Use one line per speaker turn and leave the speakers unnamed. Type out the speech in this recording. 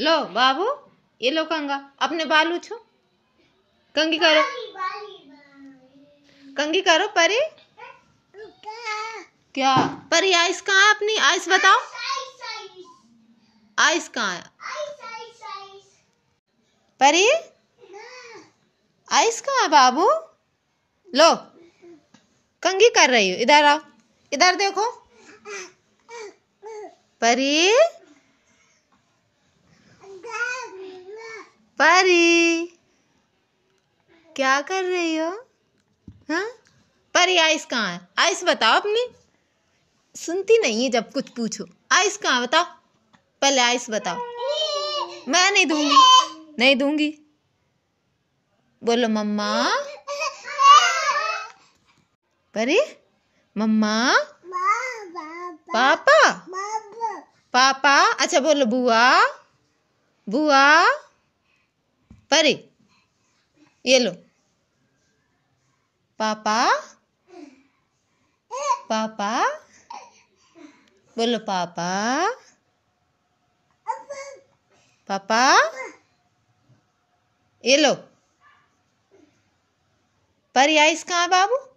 लो बाबू ये लो कंगा अपने बाल उछो कंगी करो कंगी करो परी क्या परी आइस कहाँ है अपनी आइस बताओ आइस कहाँ है परी आइस कहाँ है बाबू लो कंगी कर रही हो इधर आओ इधर देखो परी परी क्या कर रही हो हाँ? परी आइस कहाँ है आइस बताओ अपनी सुनती नहीं है जब कुछ पूछो आइस कहाँ बताओ पहले आइस बताओ
मैं नहीं दूंगी
नहीं दूंगी बोलो मम्मा परी मम्मा पापा पापा अच्छा बोलो बुआ बुआ परी
ये लो पापा पापा बोलो पापा पापा ये लो
पर आइस कहाँ बाबू